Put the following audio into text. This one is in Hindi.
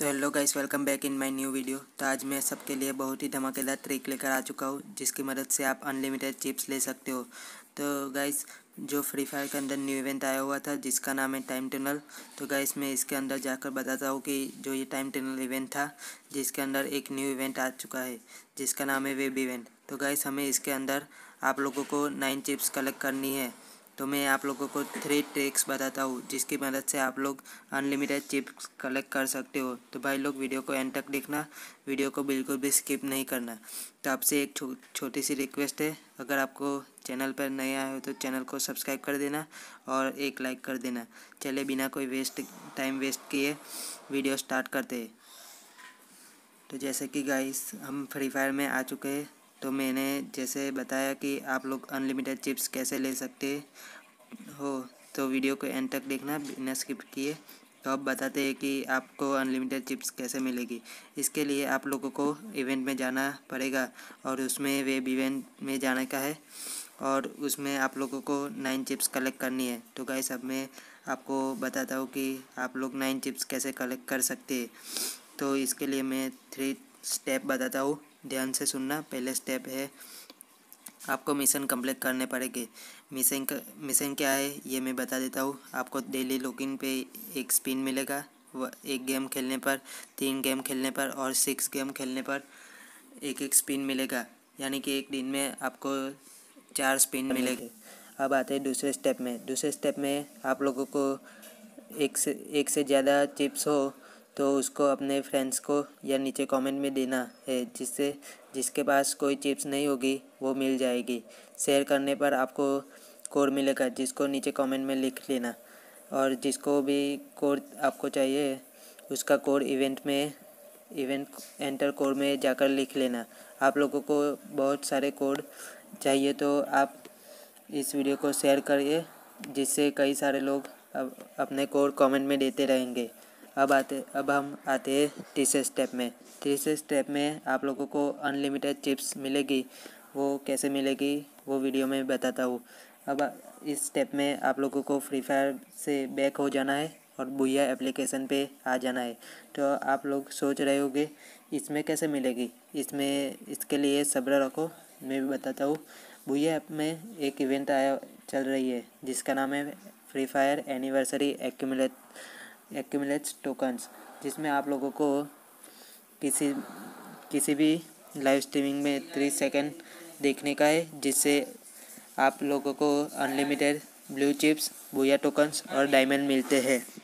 तो hello guys welcome back in my new video तो आज मैं सबके लिए बहुत ही धमाकेदार ट्रिक लेकर आ चुका हूँ जिसकी मदद से आप अनलिमिटेड चिप्स ले सकते हो तो गाइस जो फ्री फायर के अंदर न्यू इवेंट आया हुआ था जिसका नाम है टाइम टनल तो गाइस मैं इसके अंदर जाकर बताता हूँ कि जो ये टाइम टनल इवेंट था जिसके अंदर एक न्यू इवेंट आ चुका है जिसका नाम है वेब इवेंट तो गाइस हमें इसके अंदर आप लोगों को नाइन चिप्स कलेक्ट करनी है तो मैं आप लोगों को थ्री ट्रिक्स बताता हूँ जिसकी मदद से आप लोग अनलिमिटेड चिप्स कलेक्ट कर सकते हो तो भाई लोग वीडियो को एंड तक देखना वीडियो को बिल्कुल भी स्किप नहीं करना तो आपसे एक छो, छोटी सी रिक्वेस्ट है अगर आपको चैनल पर नए आए हो तो चैनल को सब्सक्राइब कर देना और एक लाइक कर देना चले बिना कोई वेस्ट टाइम वेस्ट किए वीडियो स्टार्ट करते तो जैसे कि गाइस हम फ्री फायर में आ चुके हैं तो मैंने जैसे बताया कि आप लोग अनलिमिटेड चिप्स कैसे ले सकते हो तो वीडियो को एंड तक देखना बिना स्किप किए तो अब बताते हैं कि आपको अनलिमिटेड चिप्स कैसे मिलेगी इसके लिए आप लोगों को इवेंट में जाना पड़ेगा और उसमें वेब इवेंट में जाने का है और उसमें आप लोगों को नाइन चिप्स कलेक्ट करनी है तो गाइस अब मैं आपको बताता हूँ कि आप लोग नाइन चिप्स कैसे कलेक्ट कर सकते हैं तो इसके लिए मैं थ्री स्टेप बताता हूँ ध्यान से सुनना पहले स्टेप है आपको मिशन कंप्लीट करने पड़ेंगे मिशन का मिशन क्या है ये मैं बता देता हूँ आपको डेली लॉगिन पे एक स्पिन मिलेगा व एक गेम खेलने पर तीन गेम खेलने पर और सिक्स गेम खेलने पर एक एक स्पिन मिलेगा यानी कि एक दिन में आपको चार स्पिन मिलेंगे अब आते हैं दूसरे स्टेप में दूसरे स्टेप में आप लोगों को एक से एक से ज़्यादा चिप्स हो तो उसको अपने फ्रेंड्स को या नीचे कमेंट में देना है जिससे जिसके पास कोई चिप्स नहीं होगी वो मिल जाएगी शेयर करने पर आपको कोड मिलेगा जिसको नीचे कमेंट में लिख लेना और जिसको भी कोड आपको चाहिए उसका कोड इवेंट में इवेंट एंटर कोड में जाकर लिख लेना आप लोगों को बहुत सारे कोड चाहिए तो आप इस वीडियो को शेयर करिए जिससे कई सारे लोग अपने कोड कमेंट में देते रहेंगे अब आते अब हम आते हैं तीसरे स्टेप में तीसरे स्टेप में आप लोगों को अनलिमिटेड चिप्स मिलेगी वो कैसे मिलेगी वो वीडियो में बताता हूँ अब इस स्टेप में आप लोगों को फ्री फायर से बैक हो जाना है और भूया एप्लीकेशन पे आ जाना है तो आप लोग सोच रहे होंगे इसमें कैसे मिलेगी इसमें इसके लिए सब्र रखो मैं भी बताता हूँ भूया ऐप में एक इवेंट आया चल रही है जिसका नाम है free fire anniversary accumulate accumulates tokens जिसमें आप लोगों को किसी किसी भी लाइव स्ट्रीमिंग में थ्री सेकेंड देखने का है जिससे आप लोगों को unlimited blue chips booyah tokens और डायमंड मिलते हैं